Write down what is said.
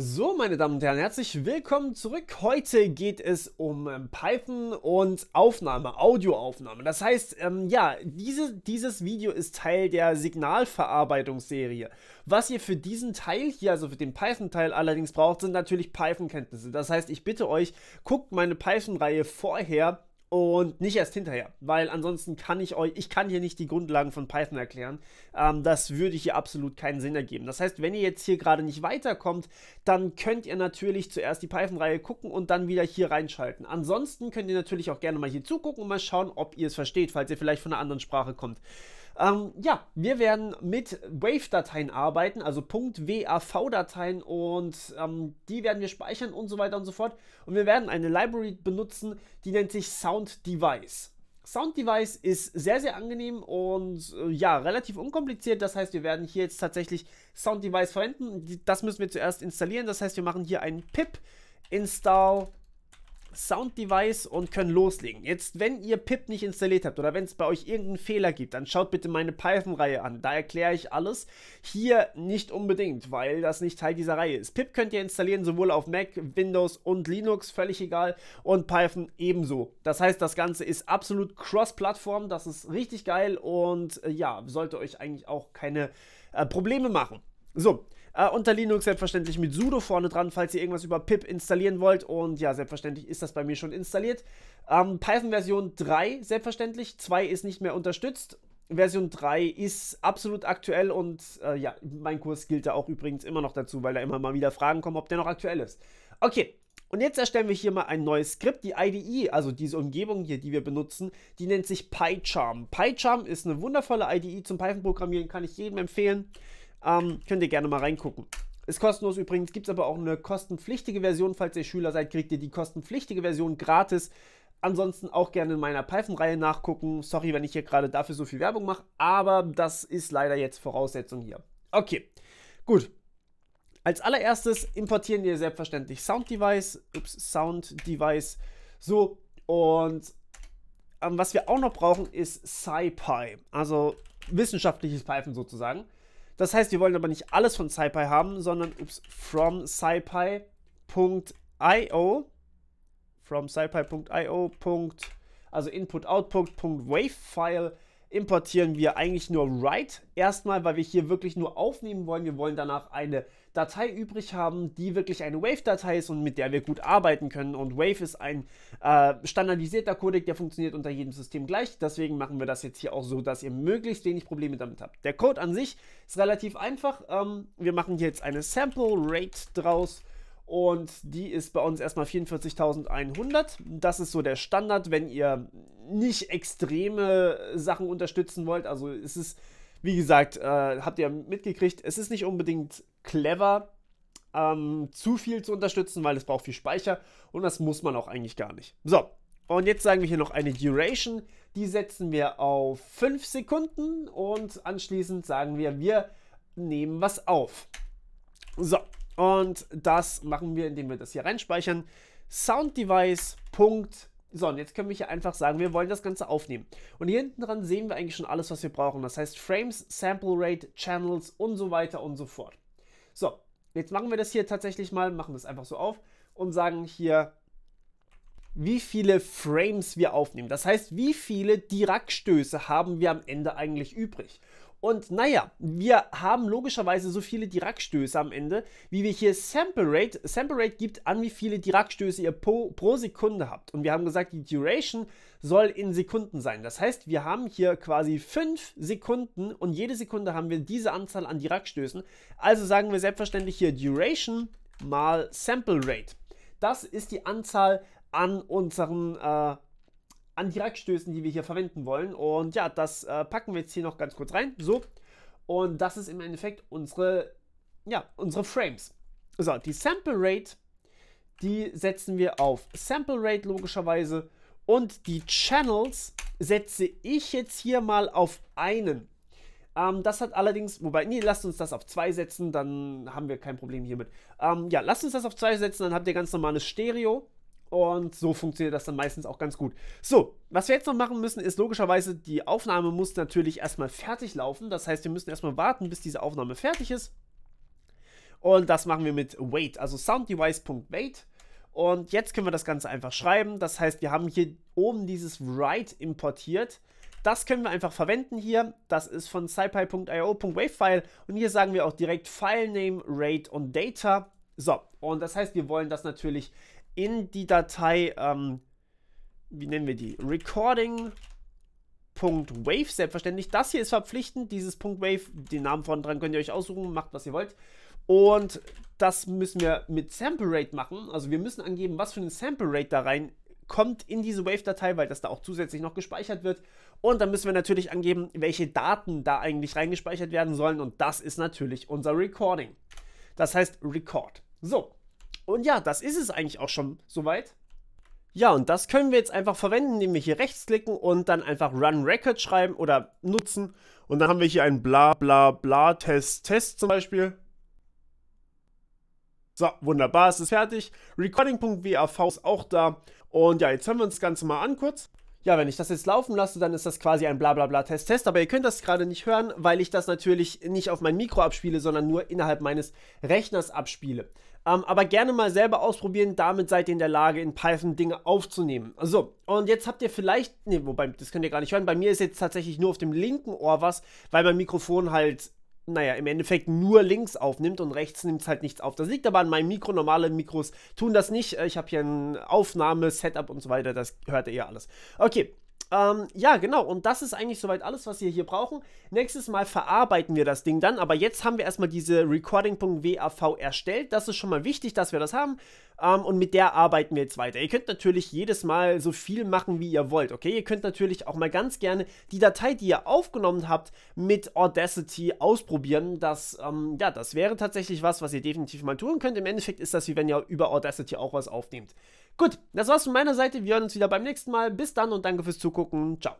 So, meine Damen und Herren, herzlich willkommen zurück. Heute geht es um ähm, Python und Aufnahme, Audioaufnahme. Das heißt, ähm, ja, diese, dieses Video ist Teil der Signalverarbeitungsserie. Was ihr für diesen Teil hier, also für den Python-Teil allerdings braucht, sind natürlich Python-Kenntnisse. Das heißt, ich bitte euch, guckt meine Python-Reihe vorher und nicht erst hinterher, weil ansonsten kann ich euch, ich kann hier nicht die Grundlagen von Python erklären. Ähm, das würde hier absolut keinen Sinn ergeben. Das heißt, wenn ihr jetzt hier gerade nicht weiterkommt, dann könnt ihr natürlich zuerst die Python-Reihe gucken und dann wieder hier reinschalten. Ansonsten könnt ihr natürlich auch gerne mal hier zugucken und mal schauen, ob ihr es versteht, falls ihr vielleicht von einer anderen Sprache kommt. Ähm, ja, wir werden mit Wave-Dateien arbeiten, also .wav-Dateien und ähm, die werden wir speichern und so weiter und so fort. Und wir werden eine Library benutzen, die nennt sich Sound Device. Sound Device ist sehr, sehr angenehm und äh, ja, relativ unkompliziert. Das heißt, wir werden hier jetzt tatsächlich Sound Device verwenden. Das müssen wir zuerst installieren. Das heißt, wir machen hier einen pip install Sound-Device und können loslegen. Jetzt, wenn ihr PIP nicht installiert habt oder wenn es bei euch irgendeinen Fehler gibt, dann schaut bitte meine Python-Reihe an. Da erkläre ich alles. Hier nicht unbedingt, weil das nicht Teil dieser Reihe ist. PIP könnt ihr installieren, sowohl auf Mac, Windows und Linux, völlig egal. Und Python ebenso. Das heißt, das Ganze ist absolut cross-Plattform. Das ist richtig geil und äh, ja, sollte euch eigentlich auch keine äh, Probleme machen. So, äh, unter Linux selbstverständlich mit sudo vorne dran, falls ihr irgendwas über pip installieren wollt. Und ja, selbstverständlich ist das bei mir schon installiert. Ähm, Python-Version 3 selbstverständlich, 2 ist nicht mehr unterstützt. Version 3 ist absolut aktuell und äh, ja, mein Kurs gilt da auch übrigens immer noch dazu, weil da immer mal wieder Fragen kommen, ob der noch aktuell ist. Okay, und jetzt erstellen wir hier mal ein neues Skript. Die IDE, also diese Umgebung hier, die wir benutzen, die nennt sich PyCharm. PyCharm ist eine wundervolle IDE zum Python-Programmieren, kann ich jedem empfehlen. Ähm, könnt ihr gerne mal reingucken. Ist kostenlos übrigens, gibt es aber auch eine kostenpflichtige Version. Falls ihr Schüler seid, kriegt ihr die kostenpflichtige Version gratis. Ansonsten auch gerne in meiner Python-Reihe nachgucken. Sorry, wenn ich hier gerade dafür so viel Werbung mache, aber das ist leider jetzt Voraussetzung hier. Okay, gut. Als allererstes importieren wir selbstverständlich Sound Device, ups, Sound Device, so und ähm, was wir auch noch brauchen ist SciPy, also wissenschaftliches Python sozusagen. Das heißt, wir wollen aber nicht alles von SciPy haben, sondern ups, from SciPy.io from SciPy.io. Also Input-Output.wavefile importieren wir eigentlich nur Write erstmal, weil wir hier wirklich nur aufnehmen wollen. Wir wollen danach eine Datei übrig haben, die wirklich eine Wave-Datei ist und mit der wir gut arbeiten können. Und Wave ist ein äh, standardisierter Codec, der funktioniert unter jedem System gleich. Deswegen machen wir das jetzt hier auch so, dass ihr möglichst wenig Probleme damit habt. Der Code an sich ist relativ einfach. Ähm, wir machen hier jetzt eine Sample-Rate draus. Und die ist bei uns erstmal 44.100. Das ist so der Standard, wenn ihr nicht extreme Sachen unterstützen wollt. Also es ist, wie gesagt, äh, habt ihr mitgekriegt, es ist nicht unbedingt clever, ähm, zu viel zu unterstützen, weil es braucht viel Speicher und das muss man auch eigentlich gar nicht. So, und jetzt sagen wir hier noch eine Duration, die setzen wir auf 5 Sekunden und anschließend sagen wir, wir nehmen was auf. So, und das machen wir, indem wir das hier reinspeichern. Sounddevice. So, und jetzt können wir hier einfach sagen, wir wollen das Ganze aufnehmen. Und hier hinten dran sehen wir eigentlich schon alles, was wir brauchen. Das heißt Frames, Sample Rate, Channels und so weiter und so fort. So, jetzt machen wir das hier tatsächlich mal, machen das einfach so auf und sagen hier, wie viele Frames wir aufnehmen. Das heißt, wie viele Dirac-Stöße haben wir am Ende eigentlich übrig. Und naja, wir haben logischerweise so viele Dirac-Stöße am Ende, wie wir hier Sample Rate. Sample Rate gibt an, wie viele Dirac-Stöße ihr pro, pro, Sekunde habt. Und wir haben gesagt, die Duration soll in Sekunden sein. Das heißt, wir haben hier quasi 5 Sekunden und jede Sekunde haben wir diese Anzahl an Dirac-Stößen. Also sagen wir selbstverständlich hier Duration mal Sample Rate. Das ist die Anzahl an unseren äh, an die Rackstößen, die wir hier verwenden wollen. Und ja, das äh, packen wir jetzt hier noch ganz kurz rein. So. Und das ist im Endeffekt unsere, ja, unsere Frames. So, die Sample Rate, die setzen wir auf Sample Rate logischerweise. Und die Channels setze ich jetzt hier mal auf einen. Ähm, das hat allerdings, wobei, nee, lasst uns das auf zwei setzen, dann haben wir kein Problem hiermit. Ähm, ja, lasst uns das auf zwei setzen, dann habt ihr ganz normales Stereo. Und so funktioniert das dann meistens auch ganz gut. So, was wir jetzt noch machen müssen, ist logischerweise, die Aufnahme muss natürlich erstmal fertig laufen. Das heißt, wir müssen erstmal warten, bis diese Aufnahme fertig ist. Und das machen wir mit wait, also sounddevice.wait. Und jetzt können wir das Ganze einfach schreiben. Das heißt, wir haben hier oben dieses write importiert. Das können wir einfach verwenden hier. Das ist von scipy.io.wavefile. Und hier sagen wir auch direkt Filename, Rate und Data. So, und das heißt, wir wollen das natürlich in die Datei, ähm, wie nennen wir die? Recording.wave, selbstverständlich. Das hier ist verpflichtend, dieses .wave, den Namen von dran könnt ihr euch aussuchen, macht was ihr wollt. Und das müssen wir mit Sample Rate machen. Also wir müssen angeben, was für ein Sample Rate da rein kommt in diese Wave-Datei, weil das da auch zusätzlich noch gespeichert wird. Und dann müssen wir natürlich angeben, welche Daten da eigentlich reingespeichert werden sollen. Und das ist natürlich unser Recording. Das heißt Record. So, und ja, das ist es eigentlich auch schon soweit. Ja, und das können wir jetzt einfach verwenden, indem wir hier rechtsklicken und dann einfach Run Record schreiben oder nutzen. Und dann haben wir hier einen bla bla bla Test Test zum Beispiel. So, wunderbar, es ist fertig. Recording.wav ist auch da. Und ja, jetzt hören wir uns das Ganze mal an kurz. Ja, wenn ich das jetzt laufen lasse, dann ist das quasi ein bla bla bla test test aber ihr könnt das gerade nicht hören, weil ich das natürlich nicht auf mein Mikro abspiele, sondern nur innerhalb meines Rechners abspiele. Ähm, aber gerne mal selber ausprobieren, damit seid ihr in der Lage, in Python Dinge aufzunehmen. So, und jetzt habt ihr vielleicht, ne, wobei, das könnt ihr gar nicht hören, bei mir ist jetzt tatsächlich nur auf dem linken Ohr was, weil mein Mikrofon halt naja, im Endeffekt nur links aufnimmt und rechts nimmt es halt nichts auf. Das liegt aber an meinem Mikro. Normale Mikros tun das nicht. Äh, ich habe hier ein Aufnahme-Setup und so weiter. Das hört ihr ja eh alles. Okay, ähm, ja, genau. Und das ist eigentlich soweit alles, was wir hier brauchen. Nächstes Mal verarbeiten wir das Ding dann. Aber jetzt haben wir erstmal diese Recording.wav erstellt. Das ist schon mal wichtig, dass wir das haben. Ähm, und mit der arbeiten wir jetzt weiter. Ihr könnt natürlich jedes Mal so viel machen, wie ihr wollt. Okay, ihr könnt natürlich auch mal ganz gerne die Datei, die ihr aufgenommen habt, mit Audacity ausprobieren. Das, ähm, ja, das wäre tatsächlich was, was ihr definitiv mal tun könnt. Im Endeffekt ist das wie wenn ihr über Audacity auch was aufnehmt. Gut, das war's von meiner Seite. Wir hören uns wieder beim nächsten Mal. Bis dann und danke fürs Zugucken. Ciao.